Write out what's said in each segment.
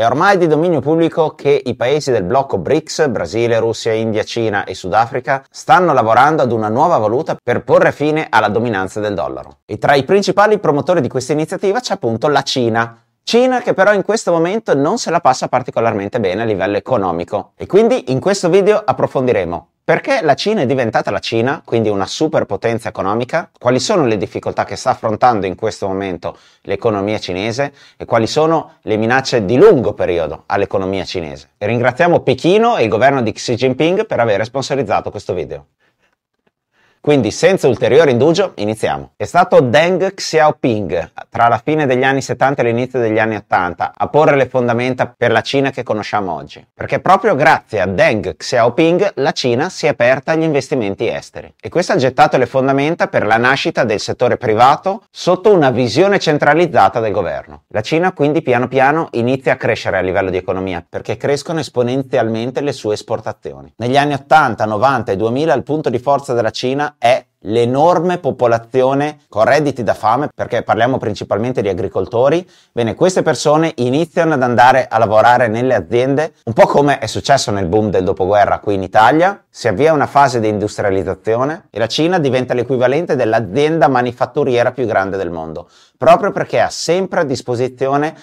È ormai di dominio pubblico che i paesi del blocco BRICS, Brasile, Russia, India, Cina e Sudafrica, stanno lavorando ad una nuova valuta per porre fine alla dominanza del dollaro. E tra i principali promotori di questa iniziativa c'è appunto la Cina, Cina che però in questo momento non se la passa particolarmente bene a livello economico e quindi in questo video approfondiremo perché la Cina è diventata la Cina, quindi una superpotenza economica? Quali sono le difficoltà che sta affrontando in questo momento l'economia cinese e quali sono le minacce di lungo periodo all'economia cinese? E ringraziamo Pechino e il governo di Xi Jinping per aver sponsorizzato questo video. Quindi senza ulteriore indugio iniziamo. È stato Deng Xiaoping tra la fine degli anni 70 e l'inizio degli anni 80 a porre le fondamenta per la Cina che conosciamo oggi. Perché proprio grazie a Deng Xiaoping la Cina si è aperta agli investimenti esteri e questo ha gettato le fondamenta per la nascita del settore privato sotto una visione centralizzata del governo. La Cina quindi piano piano inizia a crescere a livello di economia perché crescono esponenzialmente le sue esportazioni. Negli anni 80, 90 e 2000 il punto di forza della Cina è l'enorme popolazione con redditi da fame, perché parliamo principalmente di agricoltori, bene, queste persone iniziano ad andare a lavorare nelle aziende, un po' come è successo nel boom del dopoguerra qui in Italia, si avvia una fase di industrializzazione e la Cina diventa l'equivalente dell'azienda manifatturiera più grande del mondo, proprio perché ha sempre a disposizione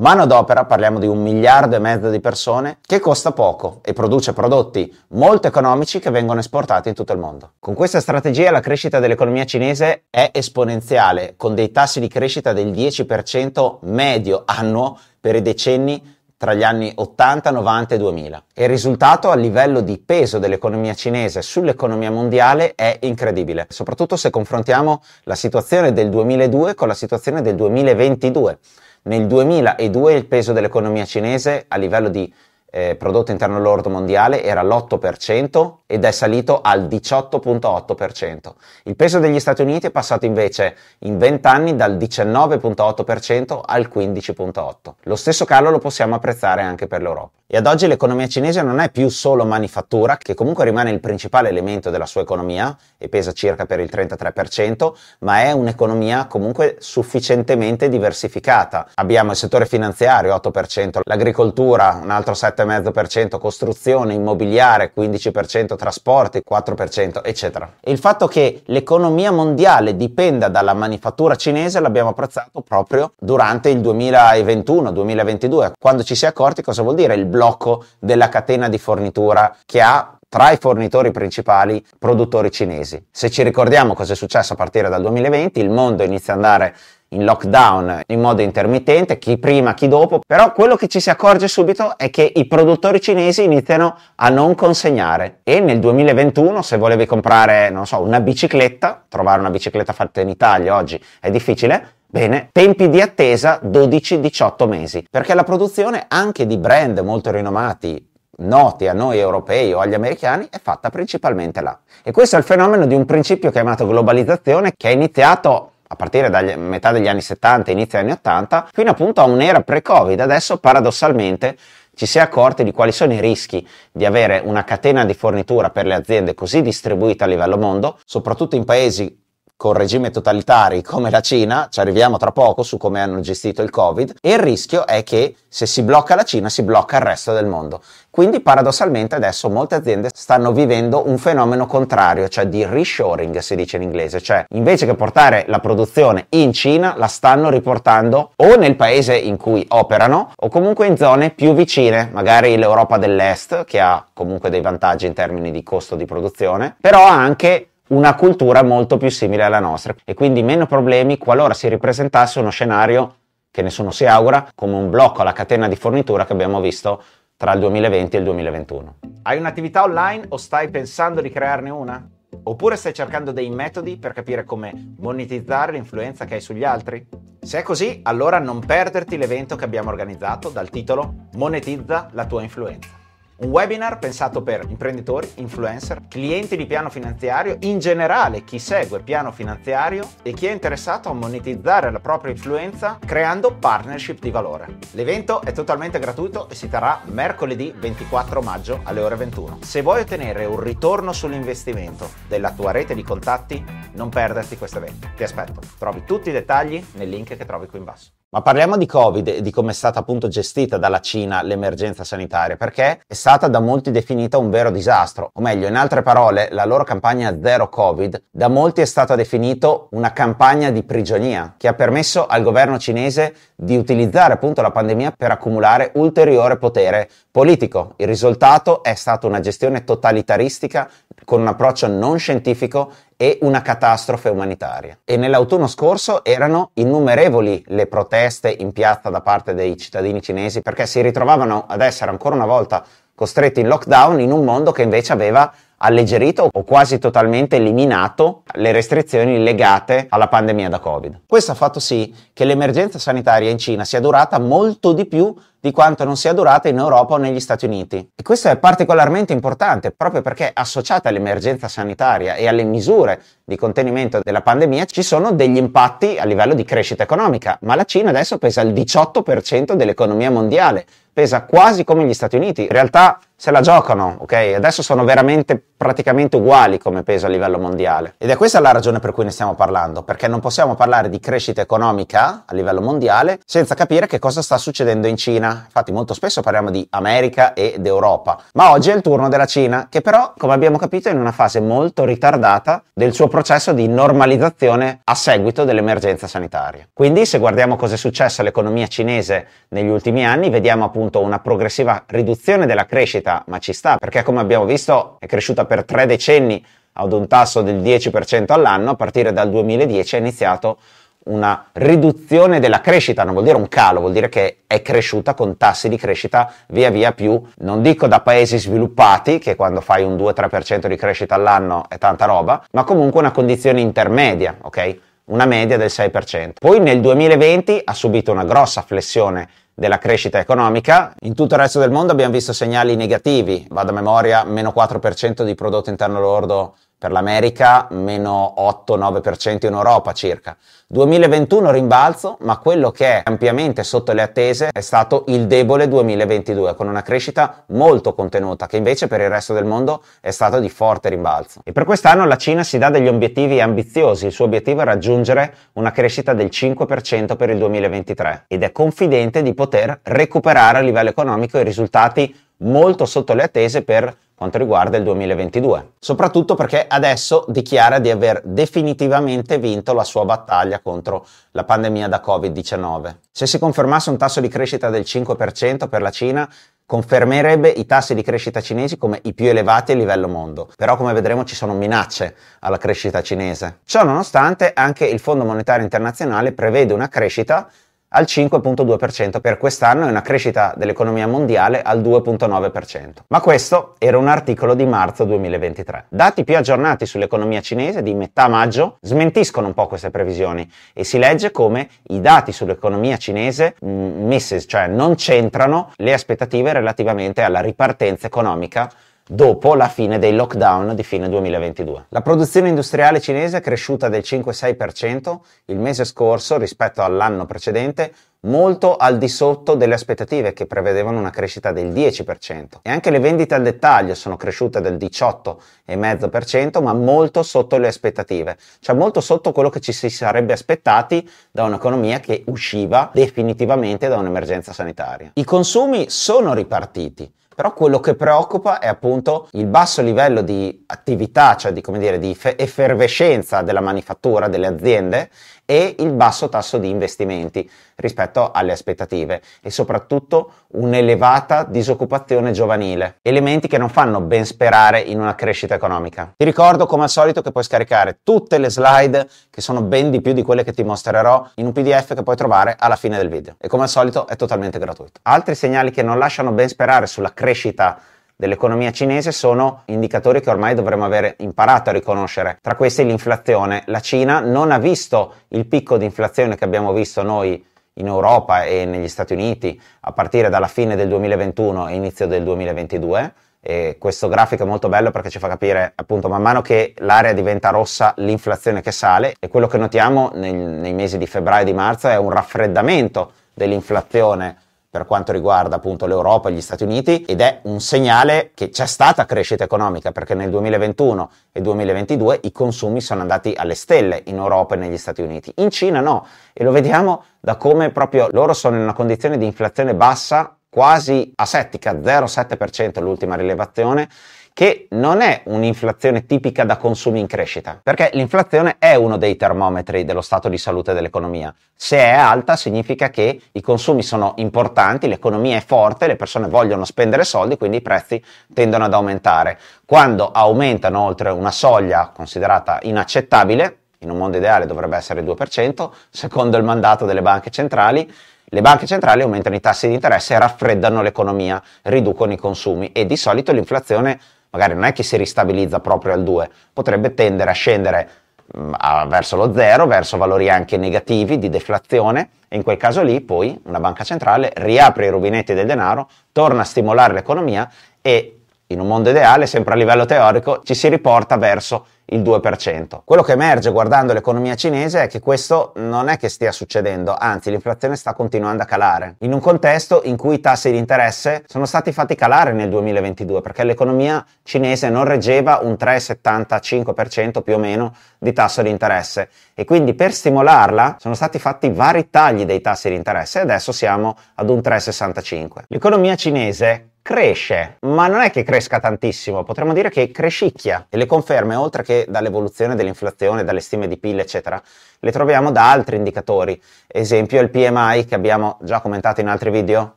Mano d'opera, parliamo di un miliardo e mezzo di persone, che costa poco e produce prodotti molto economici che vengono esportati in tutto il mondo. Con questa strategia la crescita dell'economia cinese è esponenziale, con dei tassi di crescita del 10% medio annuo per i decenni tra gli anni 80, 90 e 2000. E il risultato a livello di peso dell'economia cinese sull'economia mondiale è incredibile, soprattutto se confrontiamo la situazione del 2002 con la situazione del 2022 nel 2002 il peso dell'economia cinese a livello di eh, prodotto interno lordo mondiale era l'8% ed è salito al 18.8%. Il peso degli Stati Uniti è passato invece in 20 anni dal 19.8% al 15.8%. Lo stesso calo lo possiamo apprezzare anche per l'Europa e ad oggi l'economia cinese non è più solo manifattura, che comunque rimane il principale elemento della sua economia e pesa circa per il 33%, ma è un'economia comunque sufficientemente diversificata. Abbiamo il settore finanziario 8%, l'agricoltura un altro 7,5%, costruzione, immobiliare 15%, trasporti 4%, eccetera. E il fatto che l'economia mondiale dipenda dalla manifattura cinese l'abbiamo apprezzato proprio durante il 2021-2022, quando ci si è accorti cosa vuol dire il blocco blocco della catena di fornitura che ha tra i fornitori principali produttori cinesi. Se ci ricordiamo cosa è successo a partire dal 2020, il mondo inizia ad andare in lockdown in modo intermittente, chi prima, chi dopo, però quello che ci si accorge subito è che i produttori cinesi iniziano a non consegnare e nel 2021 se volevi comprare, non so, una bicicletta, trovare una bicicletta fatta in Italia oggi è difficile, Bene, tempi di attesa 12-18 mesi, perché la produzione anche di brand molto rinomati noti a noi europei o agli americani è fatta principalmente là. E questo è il fenomeno di un principio chiamato globalizzazione che è iniziato a partire dalla metà degli anni 70, inizio anni 80, fino appunto a un'era pre-Covid. Adesso paradossalmente ci si è accorti di quali sono i rischi di avere una catena di fornitura per le aziende così distribuita a livello mondo, soprattutto in paesi con regimi totalitari come la Cina, ci arriviamo tra poco su come hanno gestito il Covid, e il rischio è che se si blocca la Cina si blocca il resto del mondo. Quindi paradossalmente adesso molte aziende stanno vivendo un fenomeno contrario, cioè di reshoring si dice in inglese, cioè invece che portare la produzione in Cina la stanno riportando o nel paese in cui operano o comunque in zone più vicine, magari l'Europa dell'Est che ha comunque dei vantaggi in termini di costo di produzione, però anche una cultura molto più simile alla nostra e quindi meno problemi qualora si ripresentasse uno scenario che nessuno si augura come un blocco alla catena di fornitura che abbiamo visto tra il 2020 e il 2021. Hai un'attività online o stai pensando di crearne una? Oppure stai cercando dei metodi per capire come monetizzare l'influenza che hai sugli altri? Se è così, allora non perderti l'evento che abbiamo organizzato dal titolo Monetizza la tua influenza. Un webinar pensato per imprenditori, influencer, clienti di piano finanziario, in generale chi segue piano finanziario e chi è interessato a monetizzare la propria influenza creando partnership di valore. L'evento è totalmente gratuito e si terrà mercoledì 24 maggio alle ore 21. Se vuoi ottenere un ritorno sull'investimento della tua rete di contatti, non perderti questo evento. Ti aspetto. Trovi tutti i dettagli nel link che trovi qui in basso. Ma parliamo di Covid e di come è stata appunto gestita dalla Cina l'emergenza sanitaria, perché è stata da molti definita un vero disastro, o meglio, in altre parole, la loro campagna Zero Covid da molti è stata definita una campagna di prigionia, che ha permesso al governo cinese di utilizzare appunto la pandemia per accumulare ulteriore potere politico. Il risultato è stata una gestione totalitaristica con un approccio non scientifico e una catastrofe umanitaria. E nell'autunno scorso erano innumerevoli le proteste in piazza da parte dei cittadini cinesi perché si ritrovavano ad essere ancora una volta costretti in lockdown in un mondo che invece aveva alleggerito o quasi totalmente eliminato le restrizioni legate alla pandemia da Covid. Questo ha fatto sì che l'emergenza sanitaria in Cina sia durata molto di più di quanto non sia durata in Europa o negli Stati Uniti. E questo è particolarmente importante proprio perché associata all'emergenza sanitaria e alle misure di contenimento della pandemia ci sono degli impatti a livello di crescita economica, ma la Cina adesso pesa il 18% dell'economia mondiale, pesa quasi come gli Stati Uniti. In realtà se la giocano, ok? Adesso sono veramente praticamente uguali come peso a livello mondiale. Ed è questa la ragione per cui ne stiamo parlando, perché non possiamo parlare di crescita economica a livello mondiale senza capire che cosa sta succedendo in Cina infatti molto spesso parliamo di America ed Europa, ma oggi è il turno della Cina, che però, come abbiamo capito, è in una fase molto ritardata del suo processo di normalizzazione a seguito dell'emergenza sanitaria. Quindi, se guardiamo cosa è successo all'economia cinese negli ultimi anni, vediamo appunto una progressiva riduzione della crescita, ma ci sta, perché come abbiamo visto è cresciuta per tre decenni ad un tasso del 10% all'anno, a partire dal 2010 è iniziato una riduzione della crescita, non vuol dire un calo, vuol dire che è cresciuta con tassi di crescita via via più, non dico da paesi sviluppati, che quando fai un 2-3% di crescita all'anno è tanta roba, ma comunque una condizione intermedia, ok? Una media del 6%. Poi nel 2020 ha subito una grossa flessione della crescita economica. In tutto il resto del mondo abbiamo visto segnali negativi, vado a memoria, meno 4% di prodotto interno lordo per l'America, meno 8-9% in Europa circa. 2021 rimbalzo, ma quello che è ampiamente sotto le attese è stato il debole 2022, con una crescita molto contenuta, che invece per il resto del mondo è stato di forte rimbalzo. E per quest'anno la Cina si dà degli obiettivi ambiziosi, il suo obiettivo è raggiungere una crescita del 5% per il 2023 ed è confidente di poter poter recuperare a livello economico i risultati molto sotto le attese per quanto riguarda il 2022, soprattutto perché adesso dichiara di aver definitivamente vinto la sua battaglia contro la pandemia da Covid-19. Se si confermasse un tasso di crescita del 5% per la Cina, confermerebbe i tassi di crescita cinesi come i più elevati a livello mondo. Però come vedremo ci sono minacce alla crescita cinese. Ciò nonostante anche il Fondo Monetario Internazionale prevede una crescita al 5.2% per quest'anno e una crescita dell'economia mondiale al 2.9%. Ma questo era un articolo di marzo 2023. Dati più aggiornati sull'economia cinese di metà maggio smentiscono un po' queste previsioni e si legge come i dati sull'economia cinese misses, mm, cioè non c'entrano le aspettative relativamente alla ripartenza economica dopo la fine dei lockdown di fine 2022. La produzione industriale cinese è cresciuta del 5-6% il mese scorso rispetto all'anno precedente, molto al di sotto delle aspettative che prevedevano una crescita del 10%. E anche le vendite al dettaglio sono cresciute del 18,5%, ma molto sotto le aspettative, cioè molto sotto quello che ci si sarebbe aspettati da un'economia che usciva definitivamente da un'emergenza sanitaria. I consumi sono ripartiti però quello che preoccupa è appunto il basso livello di attività, cioè di, come dire, di effervescenza della manifattura, delle aziende e il basso tasso di investimenti rispetto alle aspettative e soprattutto un'elevata disoccupazione giovanile, elementi che non fanno ben sperare in una crescita economica. Ti ricordo come al solito che puoi scaricare tutte le slide che sono ben di più di quelle che ti mostrerò in un PDF che puoi trovare alla fine del video e come al solito è totalmente gratuito. Altri segnali che non lasciano ben sperare sulla crescita dell'economia cinese sono indicatori che ormai dovremmo aver imparato a riconoscere. Tra questi l'inflazione. La Cina non ha visto il picco di inflazione che abbiamo visto noi in Europa e negli Stati Uniti a partire dalla fine del 2021 e inizio del 2022. E questo grafico è molto bello perché ci fa capire appunto man mano che l'area diventa rossa l'inflazione che sale e quello che notiamo nel, nei mesi di febbraio e di marzo è un raffreddamento dell'inflazione per quanto riguarda appunto l'Europa e gli Stati Uniti ed è un segnale che c'è stata crescita economica perché nel 2021 e 2022 i consumi sono andati alle stelle in Europa e negli Stati Uniti. In Cina no e lo vediamo da come proprio loro sono in una condizione di inflazione bassa quasi asettica, 0,7% l'ultima rilevazione che non è un'inflazione tipica da consumi in crescita, perché l'inflazione è uno dei termometri dello stato di salute dell'economia. Se è alta significa che i consumi sono importanti, l'economia è forte, le persone vogliono spendere soldi, quindi i prezzi tendono ad aumentare. Quando aumentano oltre una soglia considerata inaccettabile, in un mondo ideale dovrebbe essere il 2%, secondo il mandato delle banche centrali, le banche centrali aumentano i tassi di interesse e raffreddano l'economia, riducono i consumi e di solito l'inflazione magari non è che si ristabilizza proprio al 2, potrebbe tendere a scendere mh, mm, a, verso lo 0, verso valori anche negativi di deflazione e in quel caso lì poi una banca centrale riapre i rubinetti del denaro, torna a stimolare l'economia e in un mondo ideale, sempre a livello teorico, ci si riporta verso il 2%. Quello che emerge guardando l'economia cinese è che questo non è che stia succedendo, anzi l'inflazione sta continuando a calare, in un contesto in cui i tassi di interesse sono stati fatti calare nel 2022 perché l'economia cinese non reggeva un 3,75% più o meno di tasso di interesse e quindi per stimolarla sono stati fatti vari tagli dei tassi di interesse e adesso siamo ad un 3,65. L'economia cinese cresce, ma non è che cresca tantissimo, potremmo dire che crescicchia e le conferme, oltre che dall'evoluzione dell'inflazione, dalle stime di PIL, eccetera, le troviamo da altri indicatori, esempio il PMI che abbiamo già commentato in altri video,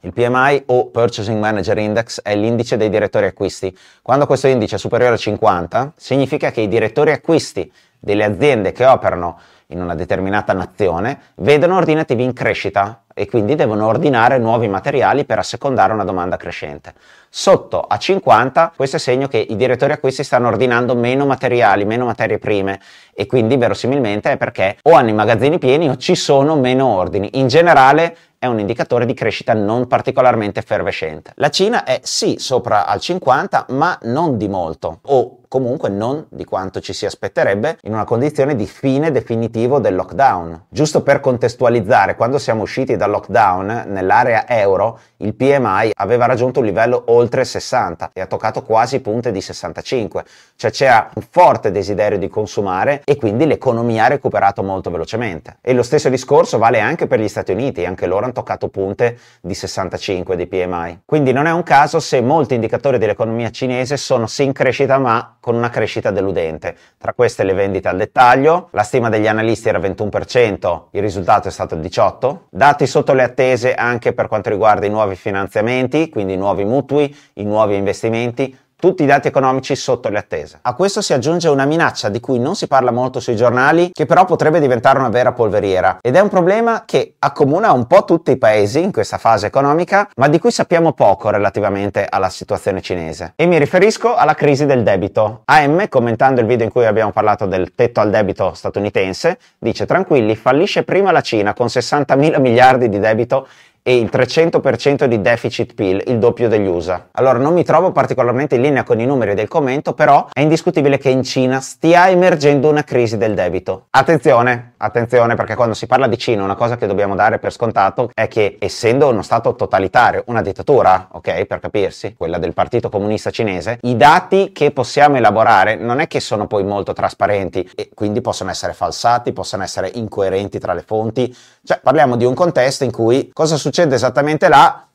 il PMI o Purchasing Manager Index è l'indice dei direttori acquisti, quando questo indice è superiore a 50 significa che i direttori acquisti delle aziende che operano in una determinata nazione vedono ordinativi in crescita, e quindi devono ordinare nuovi materiali per assecondare una domanda crescente. Sotto a 50 questo è segno che i direttori acquisti stanno ordinando meno materiali, meno materie prime e quindi verosimilmente è perché o hanno i magazzini pieni o ci sono meno ordini. In generale è un indicatore di crescita non particolarmente effervescente. La Cina è sì sopra al 50 ma non di molto o comunque non di quanto ci si aspetterebbe in una condizione di fine definitivo del lockdown. Giusto per contestualizzare, quando siamo usciti dal lockdown nell'area euro, il PMI aveva raggiunto un livello oltre 60 e ha toccato quasi punte di 65, cioè c'era un forte desiderio di consumare e quindi l'economia ha recuperato molto velocemente. E lo stesso discorso vale anche per gli Stati Uniti, anche loro hanno toccato punte di 65 di PMI. Quindi non è un caso se molti indicatori dell'economia cinese sono sì in crescita ma con una crescita deludente. Tra queste le vendite al dettaglio, la stima degli analisti era 21%, il risultato è stato 18%, dati sotto le attese anche per quanto riguarda i nuovi finanziamenti, quindi i nuovi mutui, i nuovi investimenti, tutti i dati economici sotto le attese. A questo si aggiunge una minaccia di cui non si parla molto sui giornali, che però potrebbe diventare una vera polveriera ed è un problema che accomuna un po' tutti i paesi in questa fase economica, ma di cui sappiamo poco relativamente alla situazione cinese. E mi riferisco alla crisi del debito. AM, commentando il video in cui abbiamo parlato del tetto al debito statunitense, dice tranquilli, fallisce prima la Cina con 60 mila miliardi di debito e il 300% di deficit PIL, il doppio degli USA. Allora non mi trovo particolarmente in linea con i numeri del commento, però è indiscutibile che in Cina stia emergendo una crisi del debito. Attenzione, attenzione perché quando si parla di Cina una cosa che dobbiamo dare per scontato è che essendo uno stato totalitario, una dittatura, ok, per capirsi, quella del Partito Comunista Cinese, i dati che possiamo elaborare non è che sono poi molto trasparenti e quindi possono essere falsati, possono essere incoerenti tra le fonti, cioè parliamo di un contesto in cui cosa succede esattamente là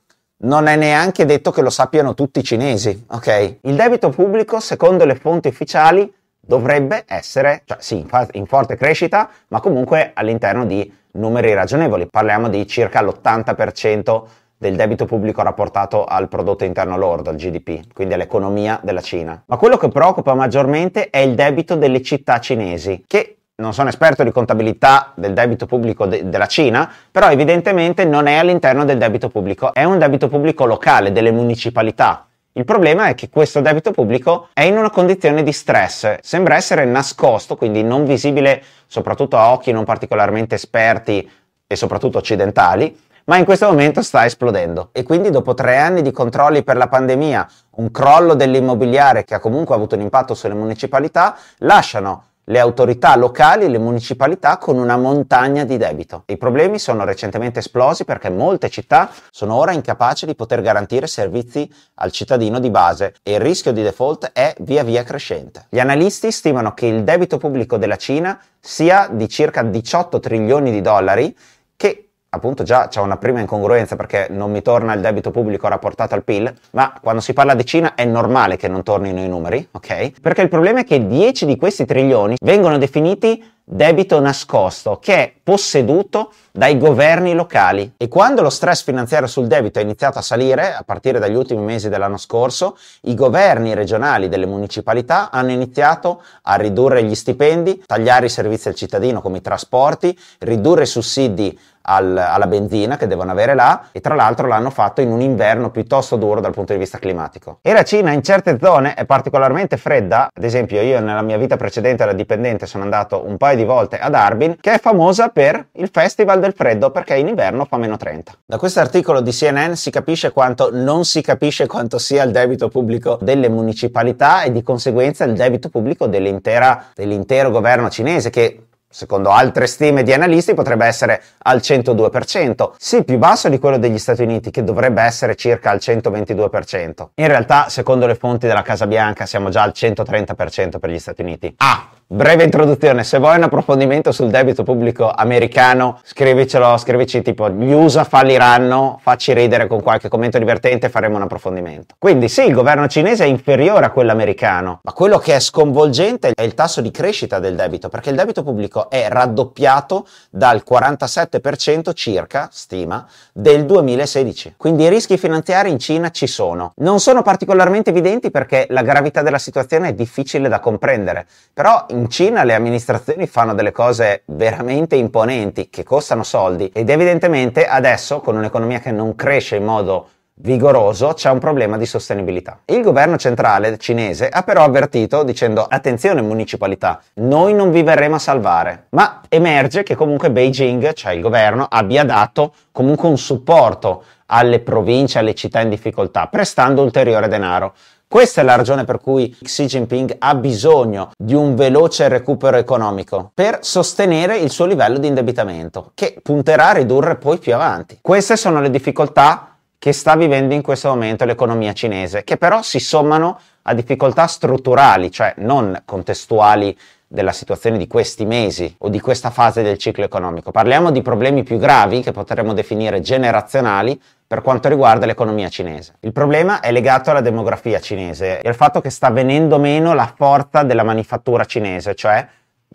non è neanche detto che lo sappiano tutti i cinesi, ok? Il debito pubblico, secondo le fonti ufficiali, dovrebbe essere, cioè sì, in forte crescita, ma comunque all'interno di numeri ragionevoli. Parliamo di circa l'80% del debito pubblico rapportato al prodotto interno lordo, al GDP, quindi all'economia della Cina. Ma quello che preoccupa maggiormente è il debito delle città cinesi, che non sono esperto di contabilità del debito pubblico de- della Cina, però evidentemente non è all'interno del debito pubblico, è un debito pubblico locale, delle municipalità. Il problema è che questo debito pubblico è in una condizione di stress, sembra essere nascosto, quindi non visibile soprattutto a occhi non particolarmente esperti e soprattutto occidentali, ma in questo momento sta esplodendo. E quindi dopo tre anni di controlli per la pandemia, un crollo dell'immobiliare che ha comunque avuto un impatto sulle municipalità, lasciano le autorità locali e le municipalità con una montagna di debito. I problemi sono recentemente esplosi perché molte città sono ora incapaci di poter garantire servizi al cittadino di base e il rischio di default è via via crescente. Gli analisti stimano che il debito pubblico della Cina sia di circa 18 trilioni di dollari che appunto già c'è una prima incongruenza perché non mi torna il debito pubblico rapportato al PIL, ma quando si parla di Cina è normale che non tornino i numeri, ok? Perché il problema è che 10 di questi trilioni vengono definiti debito nascosto che è posseduto dai governi locali e quando lo stress finanziario sul debito è iniziato a salire a partire dagli ultimi mesi dell'anno scorso i governi regionali delle municipalità hanno iniziato a ridurre gli stipendi tagliare i servizi al cittadino come i trasporti ridurre i sussidi al, alla benzina che devono avere là e tra l'altro l'hanno fatto in un inverno piuttosto duro dal punto di vista climatico. E la Cina in certe zone è particolarmente fredda, ad esempio io nella mia vita precedente da dipendente sono andato un paio di volte ad Arbin che è famosa per il festival del freddo perché in inverno fa meno 30. Da questo articolo di CNN si capisce quanto non si capisce quanto sia il debito pubblico delle municipalità e di conseguenza il debito pubblico dell'intero governo cinese che secondo altre stime di analisti, potrebbe essere al 102%, sì più basso di quello degli Stati Uniti che dovrebbe essere circa al 122%. In realtà, secondo le fonti della Casa Bianca, siamo già al 130% per gli Stati Uniti. Ah, breve introduzione, se vuoi un approfondimento sul debito pubblico americano, scrivicelo, scrivici tipo gli USA falliranno, facci ridere con qualche commento divertente e faremo un approfondimento. Quindi sì, il governo cinese è inferiore a quello americano, ma quello che è sconvolgente è il tasso di crescita del debito, perché il debito pubblico è raddoppiato dal 47% circa, stima, del 2016. Quindi i rischi finanziari in Cina ci sono. Non sono particolarmente evidenti perché la gravità della situazione è difficile da comprendere, però in Cina le amministrazioni fanno delle cose veramente imponenti che costano soldi ed evidentemente adesso con un'economia che non cresce in modo vigoroso c'è un problema di sostenibilità. Il governo centrale cinese ha però avvertito dicendo attenzione municipalità, noi non vi verremo a salvare. Ma emerge che comunque Beijing, cioè il governo, abbia dato comunque un supporto alle province, alle città in difficoltà, prestando ulteriore denaro. Questa è la ragione per cui Xi Jinping ha bisogno di un veloce recupero economico per sostenere il suo livello di indebitamento, che punterà a ridurre poi più avanti. Queste sono le difficoltà che sta vivendo in questo momento l'economia cinese, che però si sommano a difficoltà strutturali, cioè non contestuali della situazione di questi mesi o di questa fase del ciclo economico. Parliamo di problemi più gravi che potremmo definire generazionali per quanto riguarda l'economia cinese. Il problema è legato alla demografia cinese e al fatto che sta venendo meno la forza della manifattura cinese, cioè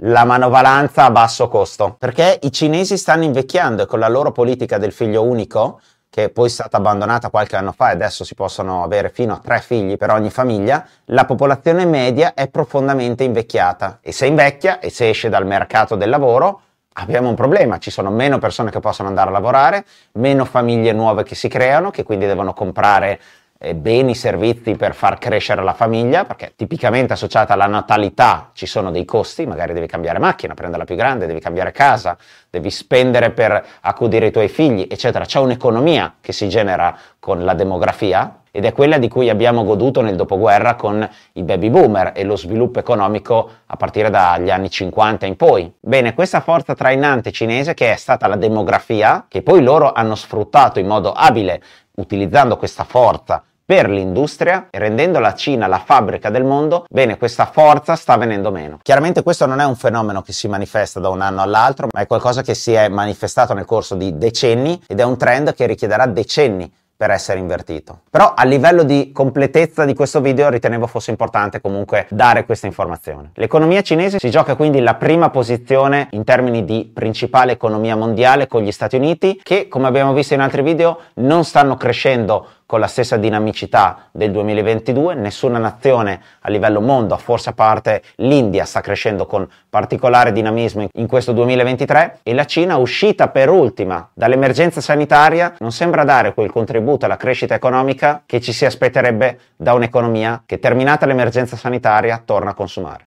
la manovalanza a basso costo, perché i cinesi stanno invecchiando e con la loro politica del figlio unico che poi è stata abbandonata qualche anno fa e adesso si possono avere fino a tre figli per ogni famiglia, la popolazione media è profondamente invecchiata e se invecchia e se esce dal mercato del lavoro abbiamo un problema, ci sono meno persone che possono andare a lavorare, meno famiglie nuove che si creano, che quindi devono comprare eh, beni, servizi per far crescere la famiglia, perché tipicamente associata alla natalità ci sono dei costi, magari devi cambiare macchina, prenderla più grande, devi cambiare casa, devi spendere per accudire i tuoi figli, eccetera. C'è un'economia che si genera con la demografia, ed è quella di cui abbiamo goduto nel dopoguerra con i baby boomer e lo sviluppo economico a partire dagli anni 50 in poi. Bene, questa forza trainante cinese che è stata la demografia, che poi loro hanno sfruttato in modo abile utilizzando questa forza per l'industria e rendendo la Cina la fabbrica del mondo, bene, questa forza sta venendo meno. Chiaramente questo non è un fenomeno che si manifesta da un anno all'altro, ma è qualcosa che si è manifestato nel corso di decenni ed è un trend che richiederà decenni per essere invertito. Però a livello di completezza di questo video ritenevo fosse importante comunque dare questa informazione. L'economia cinese si gioca quindi la prima posizione in termini di principale economia mondiale con gli Stati Uniti che come abbiamo visto in altri video non stanno crescendo con la stessa dinamicità del 2022, nessuna nazione a livello mondo, forse a parte l'India, sta crescendo con particolare dinamismo in questo 2023 e la Cina, uscita per ultima dall'emergenza sanitaria, non sembra dare quel contributo alla crescita economica che ci si aspetterebbe da un'economia che terminata l'emergenza sanitaria torna a consumare.